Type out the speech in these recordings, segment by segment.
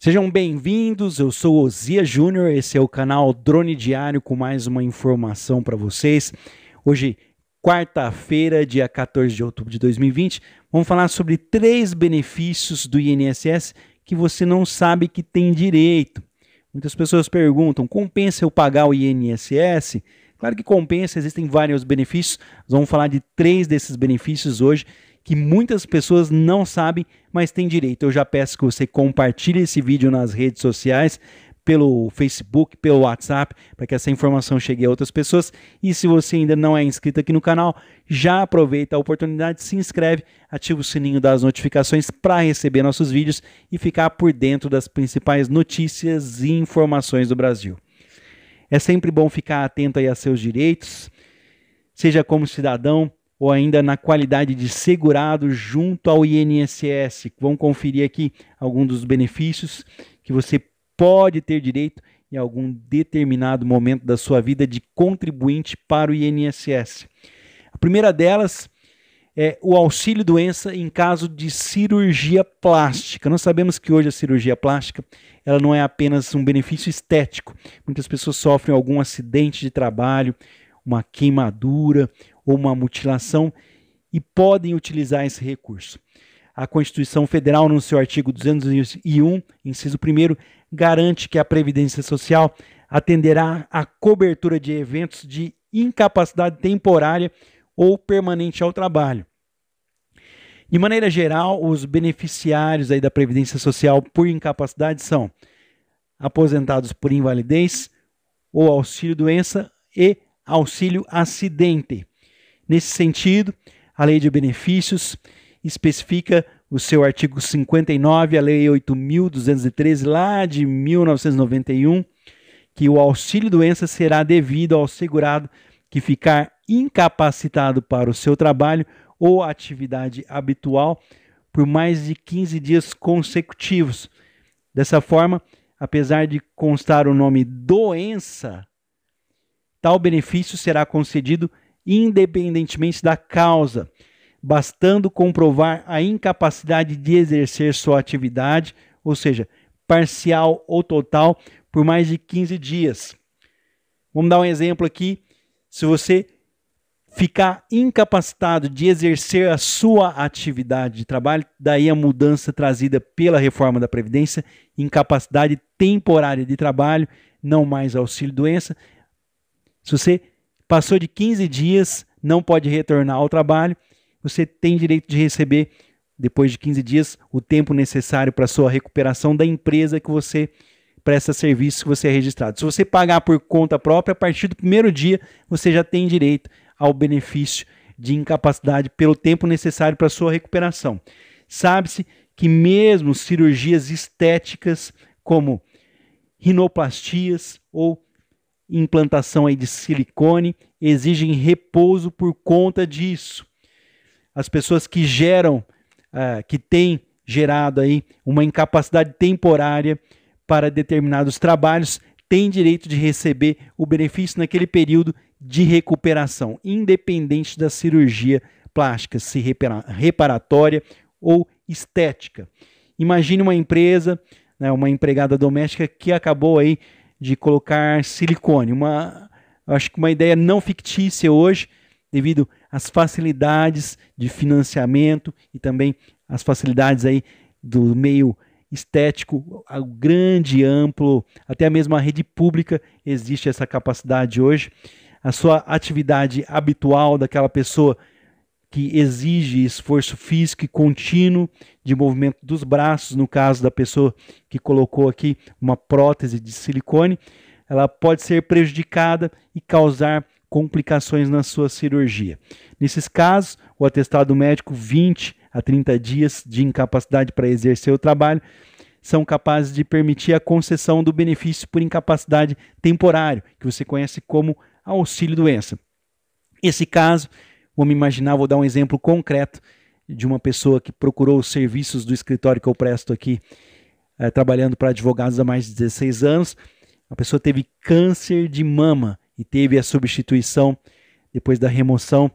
Sejam bem-vindos, eu sou Ozia Júnior, esse é o canal Drone Diário com mais uma informação para vocês. Hoje, quarta-feira, dia 14 de outubro de 2020, vamos falar sobre três benefícios do INSS que você não sabe que tem direito. Muitas pessoas perguntam: compensa eu pagar o INSS? Claro que compensa, existem vários benefícios. vamos falar de três desses benefícios hoje que muitas pessoas não sabem, mas têm direito. Eu já peço que você compartilhe esse vídeo nas redes sociais, pelo Facebook, pelo WhatsApp, para que essa informação chegue a outras pessoas. E se você ainda não é inscrito aqui no canal, já aproveita a oportunidade, se inscreve, ativa o sininho das notificações para receber nossos vídeos e ficar por dentro das principais notícias e informações do Brasil. É sempre bom ficar atento aí a seus direitos, seja como cidadão, ou ainda na qualidade de segurado junto ao INSS. Vamos conferir aqui alguns dos benefícios que você pode ter direito em algum determinado momento da sua vida de contribuinte para o INSS. A primeira delas é o auxílio doença em caso de cirurgia plástica. Nós sabemos que hoje a cirurgia plástica ela não é apenas um benefício estético. Muitas pessoas sofrem algum acidente de trabalho, uma queimadura, ou uma mutilação e podem utilizar esse recurso. A Constituição Federal, no seu artigo 201, inciso 1, garante que a Previdência Social atenderá à cobertura de eventos de incapacidade temporária ou permanente ao trabalho. De maneira geral, os beneficiários aí da Previdência Social por incapacidade são aposentados por invalidez ou auxílio doença e auxílio acidente. Nesse sentido, a Lei de Benefícios especifica o seu artigo 59, a Lei 8.213, lá de 1991, que o auxílio doença será devido ao segurado que ficar incapacitado para o seu trabalho ou atividade habitual por mais de 15 dias consecutivos. Dessa forma, apesar de constar o nome doença, tal benefício será concedido independentemente da causa, bastando comprovar a incapacidade de exercer sua atividade, ou seja, parcial ou total, por mais de 15 dias. Vamos dar um exemplo aqui. Se você ficar incapacitado de exercer a sua atividade de trabalho, daí a mudança trazida pela reforma da Previdência, incapacidade temporária de trabalho, não mais auxílio-doença. Se você Passou de 15 dias, não pode retornar ao trabalho. Você tem direito de receber, depois de 15 dias, o tempo necessário para sua recuperação da empresa que você presta serviço, que você é registrado. Se você pagar por conta própria, a partir do primeiro dia, você já tem direito ao benefício de incapacidade pelo tempo necessário para sua recuperação. Sabe-se que mesmo cirurgias estéticas como rinoplastias ou implantação aí de silicone exigem repouso por conta disso. As pessoas que geram, uh, que têm gerado aí uma incapacidade temporária para determinados trabalhos, têm direito de receber o benefício naquele período de recuperação, independente da cirurgia plástica, se reparatória ou estética. Imagine uma empresa, né, uma empregada doméstica que acabou aí de colocar silicone. Uma, acho que uma ideia não fictícia hoje, devido às facilidades de financiamento e também às facilidades aí do meio estético, ao grande, amplo, até mesmo a rede pública existe essa capacidade hoje. A sua atividade habitual daquela pessoa que exige esforço físico e contínuo de movimento dos braços, no caso da pessoa que colocou aqui uma prótese de silicone, ela pode ser prejudicada e causar complicações na sua cirurgia. Nesses casos, o atestado médico 20 a 30 dias de incapacidade para exercer o trabalho são capazes de permitir a concessão do benefício por incapacidade temporário, que você conhece como auxílio doença. Esse caso me imaginar, vou dar um exemplo concreto de uma pessoa que procurou os serviços do escritório que eu presto aqui, é, trabalhando para advogados há mais de 16 anos. A pessoa teve câncer de mama e teve a substituição, depois da remoção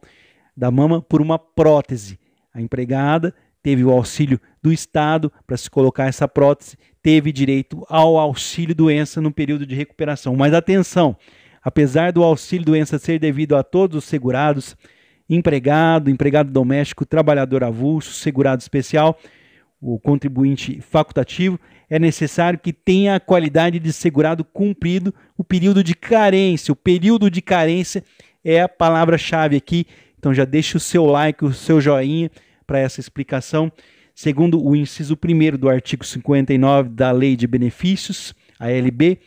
da mama, por uma prótese. A empregada teve o auxílio do Estado para se colocar essa prótese, teve direito ao auxílio doença no período de recuperação. Mas atenção, apesar do auxílio doença ser devido a todos os segurados, empregado, empregado doméstico, trabalhador avulso, segurado especial, o contribuinte facultativo, é necessário que tenha a qualidade de segurado cumprido o período de carência. O período de carência é a palavra-chave aqui. Então já deixe o seu like, o seu joinha para essa explicação. Segundo o inciso 1 do artigo 59 da Lei de Benefícios, a LB,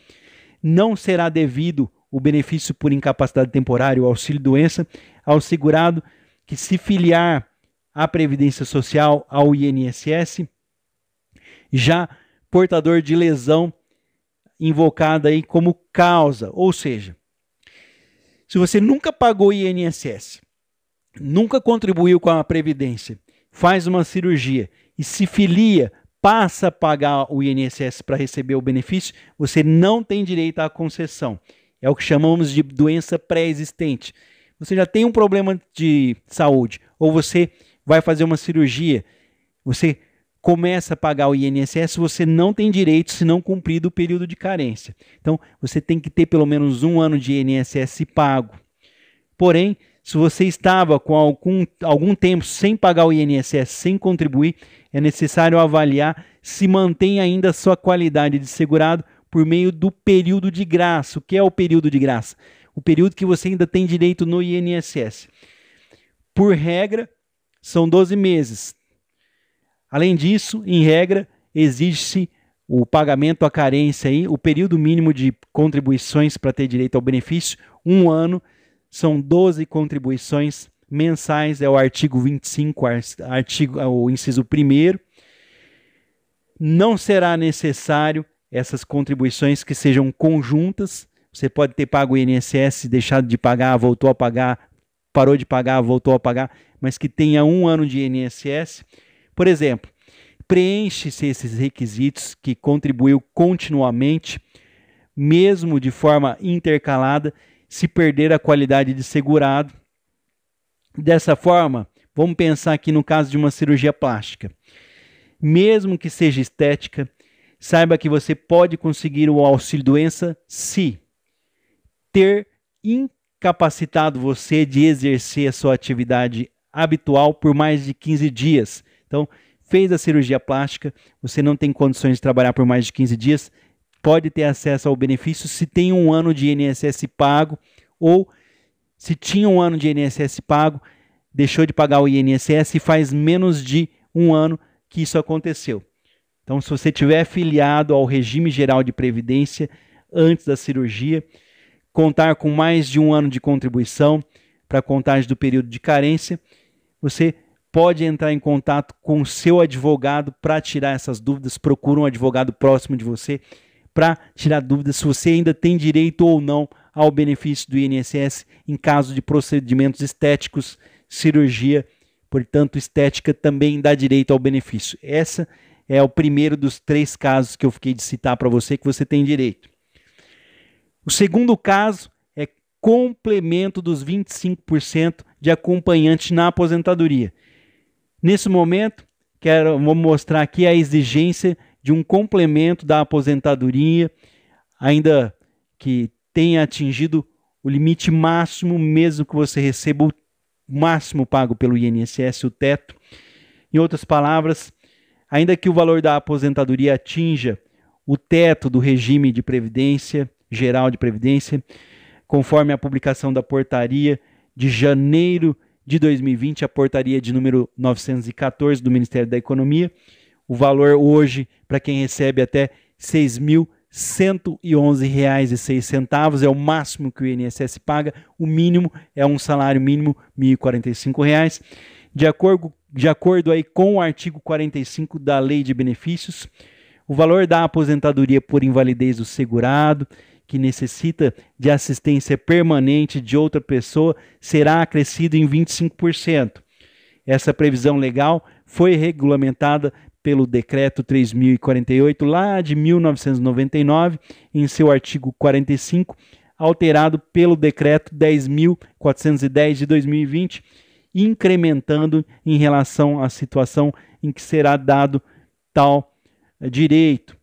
não será devido o benefício por incapacidade temporária, o auxílio doença, ao segurado que se filiar à Previdência Social, ao INSS, já portador de lesão invocada aí como causa, ou seja, se você nunca pagou INSS, nunca contribuiu com a previdência, faz uma cirurgia e se filia, passa a pagar o INSS para receber o benefício, você não tem direito à concessão. É o que chamamos de doença pré-existente. Você já tem um problema de saúde, ou você vai fazer uma cirurgia, você começa a pagar o INSS, você não tem direito se não cumprido o período de carência. Então, você tem que ter pelo menos um ano de INSS pago. Porém, se você estava com algum, algum tempo sem pagar o INSS, sem contribuir, é necessário avaliar se mantém ainda a sua qualidade de segurado por meio do período de graça. O que é o período de graça? O período que você ainda tem direito no INSS. Por regra, são 12 meses. Além disso, em regra, exige-se o pagamento à carência aí, o período mínimo de contribuições para ter direito ao benefício, um ano, são 12 contribuições mensais, é o artigo 25, artigo, é o inciso 1 não será necessário essas contribuições que sejam conjuntas. Você pode ter pago o INSS, deixado de pagar, voltou a pagar, parou de pagar, voltou a pagar, mas que tenha um ano de INSS. Por exemplo, preenche-se esses requisitos que contribuiu continuamente, mesmo de forma intercalada, se perder a qualidade de segurado. Dessa forma, vamos pensar aqui no caso de uma cirurgia plástica. Mesmo que seja estética, Saiba que você pode conseguir o auxílio doença se ter incapacitado você de exercer a sua atividade habitual por mais de 15 dias. Então, fez a cirurgia plástica, você não tem condições de trabalhar por mais de 15 dias, pode ter acesso ao benefício se tem um ano de INSS pago ou se tinha um ano de INSS pago, deixou de pagar o INSS e faz menos de um ano que isso aconteceu. Então, se você tiver filiado ao regime geral de previdência antes da cirurgia, contar com mais de um ano de contribuição para contagem do período de carência, você pode entrar em contato com o seu advogado para tirar essas dúvidas. Procura um advogado próximo de você para tirar dúvidas se você ainda tem direito ou não ao benefício do INSS em caso de procedimentos estéticos, cirurgia, portanto, estética também dá direito ao benefício. Essa é o primeiro dos três casos que eu fiquei de citar para você que você tem direito. O segundo caso é complemento dos 25% de acompanhante na aposentadoria. Nesse momento, quero vou mostrar aqui a exigência de um complemento da aposentadoria, ainda que tenha atingido o limite máximo, mesmo que você receba o máximo pago pelo INSS, o teto. Em outras palavras, Ainda que o valor da aposentadoria atinja o teto do regime de previdência, geral de previdência, conforme a publicação da portaria de janeiro de 2020, a portaria de número 914 do Ministério da Economia, o valor hoje para quem recebe até R$ 6.111,06 é o máximo que o INSS paga, o mínimo é um salário mínimo R$ 1.045. De acordo, de acordo aí com o artigo 45 da Lei de Benefícios, o valor da aposentadoria por invalidez do segurado que necessita de assistência permanente de outra pessoa será acrescido em 25%. Essa previsão legal foi regulamentada pelo Decreto 3048, lá de 1999, em seu artigo 45, alterado pelo Decreto 10.410 de 2020 incrementando em relação à situação em que será dado tal eh, direito.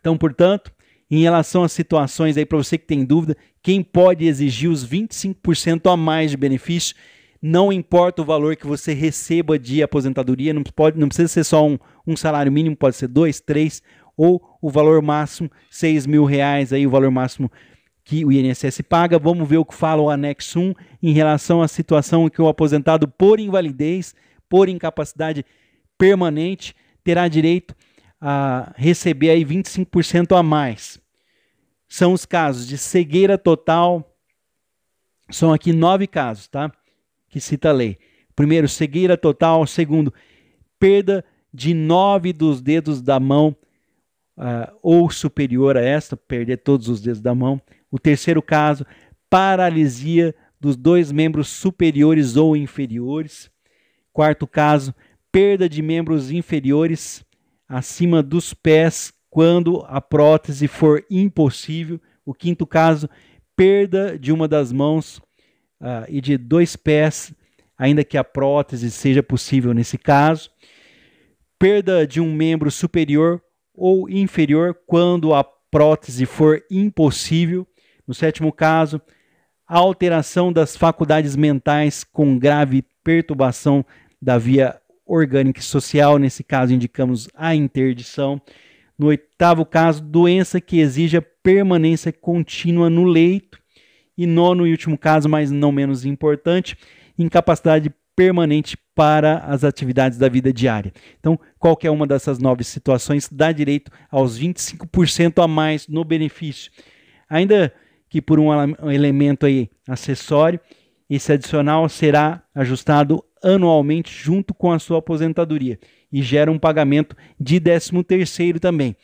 Então, portanto, em relação às situações aí para você que tem dúvida, quem pode exigir os 25% a mais de benefício, não importa o valor que você receba de aposentadoria, não, pode, não precisa ser só um, um salário mínimo, pode ser dois, três, ou o valor máximo, seis mil reais, aí o valor máximo que o INSS paga. Vamos ver o que fala o anexo 1 em relação à situação que o aposentado por invalidez, por incapacidade permanente, terá direito a receber aí 25% a mais. São os casos de cegueira total. São aqui nove casos, tá? Que cita a lei. Primeiro, cegueira total. Segundo, perda de nove dos dedos da mão uh, ou superior a esta, perder todos os dedos da mão o terceiro caso, paralisia dos dois membros superiores ou inferiores. Quarto caso, perda de membros inferiores acima dos pés quando a prótese for impossível. O quinto caso, perda de uma das mãos uh, e de dois pés, ainda que a prótese seja possível nesse caso. Perda de um membro superior ou inferior quando a prótese for impossível. No sétimo caso, a alteração das faculdades mentais com grave perturbação da via orgânica e social, nesse caso indicamos a interdição. No oitavo caso, doença que exija permanência contínua no leito. E nono e último caso, mas não menos importante, incapacidade permanente para as atividades da vida diária. Então, qualquer uma dessas nove situações dá direito aos 25% a mais no benefício. Ainda que por um elemento aí acessório, esse adicional será ajustado anualmente junto com a sua aposentadoria e gera um pagamento de 13º também.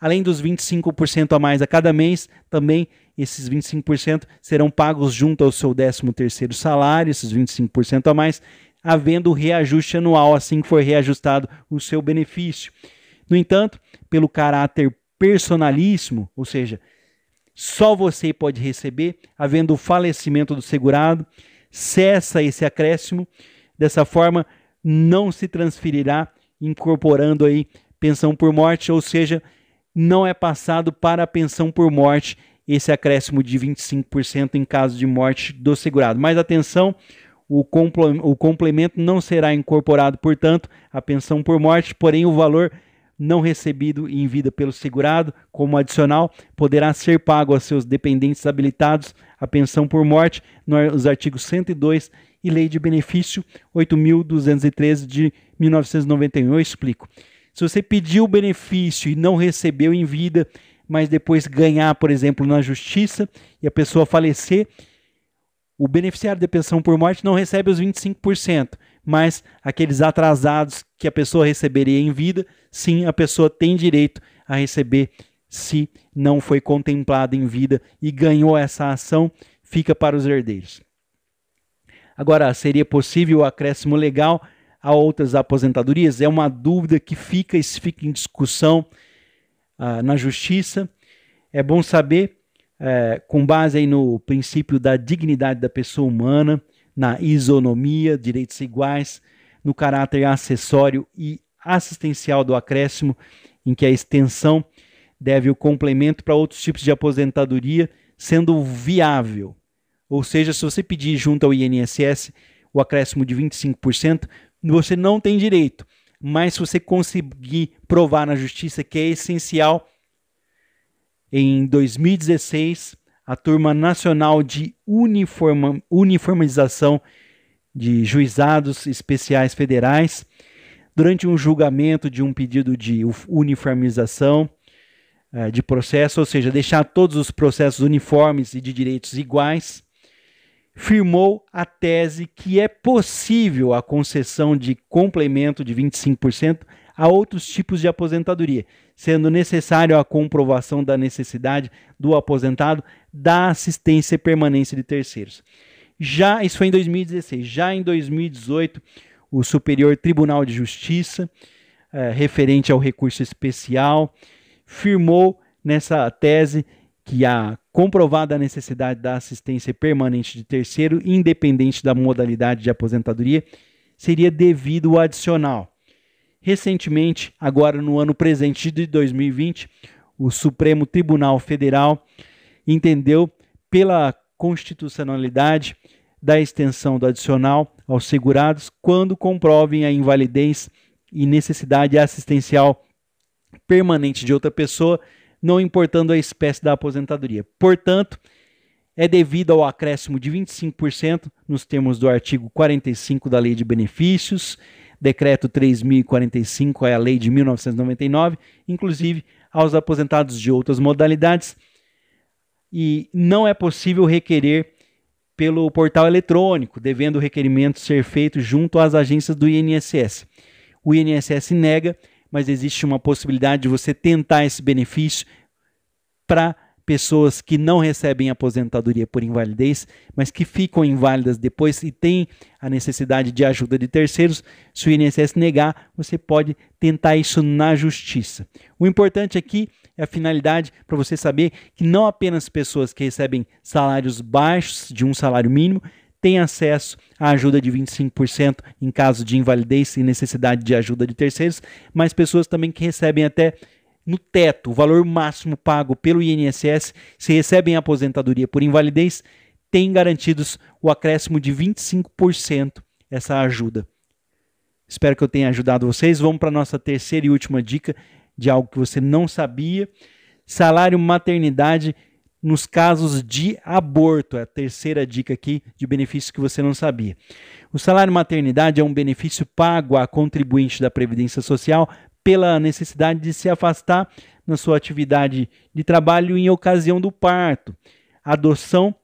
Além dos 25% a mais a cada mês, também esses 25% serão pagos junto ao seu 13º salário, esses 25% a mais, havendo reajuste anual assim que for reajustado o seu benefício. No entanto, pelo caráter personalíssimo, ou seja, só você pode receber, havendo o falecimento do segurado, cessa esse acréscimo, dessa forma não se transferirá, incorporando aí pensão por morte, ou seja, não é passado para a pensão por morte esse acréscimo de 25% em caso de morte do segurado. Mas atenção, o, complemento não será incorporado, portanto, à pensão por morte, porém o valor não recebido em vida pelo segurado, como adicional, poderá ser pago a seus dependentes habilitados a pensão por morte nos artigos 102 e Lei de Benefício 8.213 de 1991. Eu explico. Se você pediu o benefício e não recebeu em vida, mas depois ganhar, por exemplo, na justiça e a pessoa falecer, o beneficiário de pensão por morte não recebe os 25% mas aqueles atrasados que a pessoa receberia em vida, sim, a pessoa tem direito a receber se não foi contemplado em vida e ganhou essa ação, fica para os herdeiros. Agora, seria possível o acréscimo legal a outras aposentadorias? É uma dúvida que fica, se fica em discussão ah, na justiça. É bom saber, eh, com base aí no princípio da dignidade da pessoa humana, na isonomia, direitos iguais, no caráter acessório e assistencial do acréscimo, em que a extensão deve o complemento para outros tipos de aposentadoria, sendo viável. Ou seja, se você pedir junto ao INSS o acréscimo de 25%, você não tem direito. Mas se você conseguir provar na justiça que é essencial, em 2016 a Turma Nacional de Uniforma, Uniformização de Juizados Especiais Federais, durante um julgamento de um pedido de uniformização eh, de processo, ou seja, deixar todos os processos uniformes e de direitos iguais, firmou a tese que é possível a concessão de complemento de 25% a outros tipos de aposentadoria sendo necessário a comprovação da necessidade do aposentado da assistência e permanência de terceiros. Já isso foi em 2016, já em 2018, o Superior Tribunal de Justiça, eh, referente ao recurso especial, firmou nessa tese que a comprovada necessidade da assistência permanente de terceiro, independente da modalidade de aposentadoria, seria devido ao adicional Recentemente, agora no ano presente de 2020, o Supremo Tribunal Federal entendeu pela constitucionalidade da extensão do adicional aos segurados quando comprovem a invalidez e necessidade assistencial permanente de outra pessoa, não importando a espécie da aposentadoria. Portanto, é devido ao acréscimo de 25% nos termos do artigo 45 da Lei de Benefícios Decreto 3045 é a lei de 1999, inclusive aos aposentados de outras modalidades. E não é possível requerer pelo portal eletrônico, devendo o requerimento ser feito junto às agências do INSS. O INSS nega, mas existe uma possibilidade de você tentar esse benefício para pessoas que não recebem aposentadoria por invalidez, mas que ficam inválidas depois e têm a necessidade de ajuda de terceiros, se o INSS negar, você pode tentar isso na justiça. O importante aqui é a finalidade para você saber que não apenas pessoas que recebem salários baixos de um salário mínimo têm acesso à ajuda de 25% em caso de invalidez e necessidade de ajuda de terceiros, mas pessoas também que recebem até no teto, o valor máximo pago pelo INSS se recebem aposentadoria por invalidez, têm garantidos o acréscimo de 25% essa ajuda. Espero que eu tenha ajudado vocês. Vamos para a nossa terceira e última dica de algo que você não sabia. Salário maternidade nos casos de aborto. É a terceira dica aqui de benefício que você não sabia. O salário maternidade é um benefício pago a contribuinte da Previdência Social pela necessidade de se afastar na sua atividade de trabalho em ocasião do parto, adoção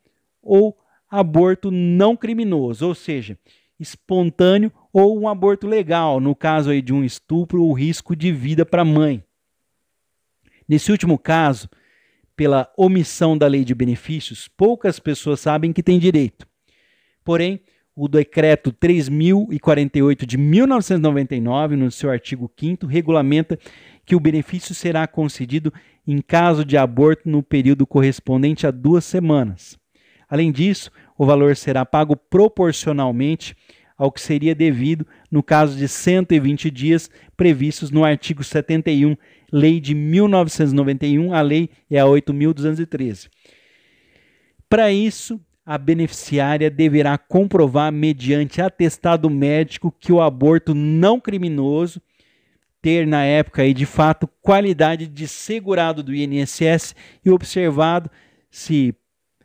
ou aborto não criminoso, ou seja, espontâneo ou um aborto legal, no caso aí de um estupro ou risco de vida para a mãe. Nesse último caso, pela omissão da lei de benefícios, poucas pessoas sabem que têm direito. Porém, o decreto 3048 de 1999, no seu artigo 5 regulamenta que o benefício será concedido em caso de aborto no período correspondente a duas semanas. Além disso, o valor será pago proporcionalmente ao que seria devido no caso de 120 dias previstos no artigo 71, Lei de 1991, a lei é a 8213. Para isso, a beneficiária deverá comprovar, mediante atestado médico, que o aborto não criminoso ter na época aí, de fato qualidade de segurado do INSS e observado se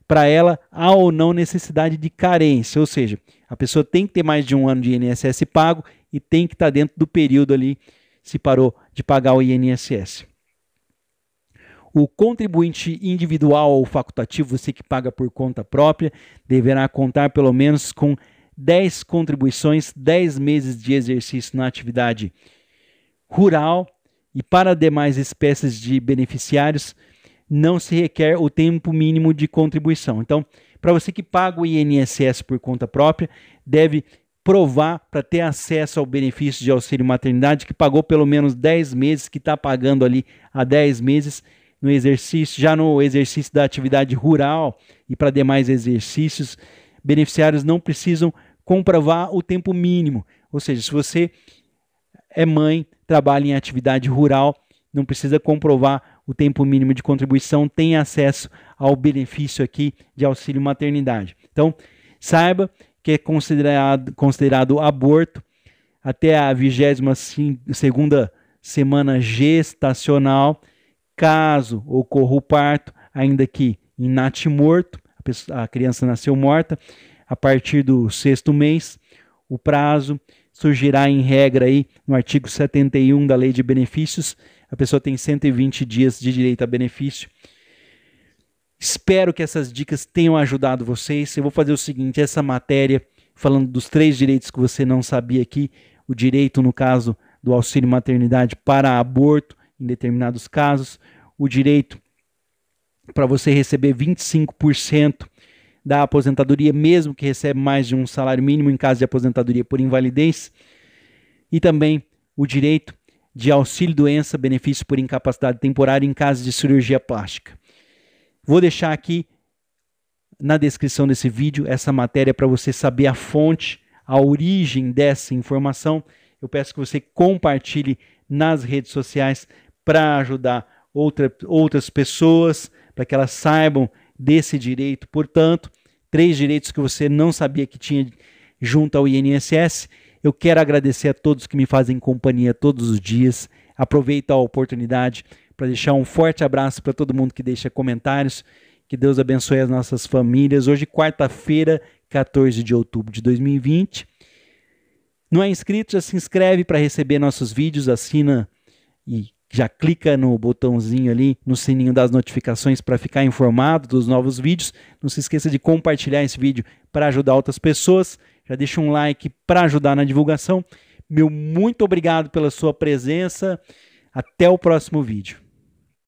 para ela há ou não necessidade de carência, ou seja, a pessoa tem que ter mais de um ano de INSS pago e tem que estar tá dentro do período ali se parou de pagar o INSS. O contribuinte individual ou facultativo, você que paga por conta própria, deverá contar pelo menos com 10 contribuições, 10 meses de exercício na atividade rural e para demais espécies de beneficiários, não se requer o tempo mínimo de contribuição. Então, para você que paga o INSS por conta própria, deve provar para ter acesso ao benefício de auxílio maternidade que pagou pelo menos 10 meses, que está pagando ali há 10 meses no exercício, já no exercício da atividade rural e para demais exercícios, beneficiários não precisam comprovar o tempo mínimo. Ou seja, se você é mãe, trabalha em atividade rural, não precisa comprovar o tempo mínimo de contribuição, tem acesso ao benefício aqui de auxílio maternidade. Então, saiba que é considerado, considerado aborto até a 22 segunda semana gestacional Caso ocorra o parto, ainda que inatimorto, a, pessoa, a criança nasceu morta, a partir do sexto mês, o prazo surgirá em regra aí no artigo 71 da Lei de Benefícios. A pessoa tem 120 dias de direito a benefício. Espero que essas dicas tenham ajudado vocês. Eu vou fazer o seguinte: essa matéria, falando dos três direitos que você não sabia aqui, o direito, no caso do auxílio maternidade para aborto, em determinados casos, o direito para você receber 25% da aposentadoria, mesmo que receba mais de um salário mínimo em caso de aposentadoria por invalidez, e também o direito de auxílio doença, benefício por incapacidade temporária em caso de cirurgia plástica. Vou deixar aqui na descrição desse vídeo essa matéria para você saber a fonte, a origem dessa informação. Eu peço que você compartilhe nas redes sociais para ajudar outra, outras pessoas, para que elas saibam desse direito. Portanto, três direitos que você não sabia que tinha junto ao INSS. Eu quero agradecer a todos que me fazem companhia todos os dias. Aproveito a oportunidade para deixar um forte abraço para todo mundo que deixa comentários. Que Deus abençoe as nossas famílias. Hoje, quarta-feira, 14 de outubro de 2020. Não é inscrito? Já se inscreve para receber nossos vídeos, assina e já clica no botãozinho ali, no sininho das notificações para ficar informado dos novos vídeos. Não se esqueça de compartilhar esse vídeo para ajudar outras pessoas. Já deixa um like para ajudar na divulgação. Meu muito obrigado pela sua presença. Até o próximo vídeo.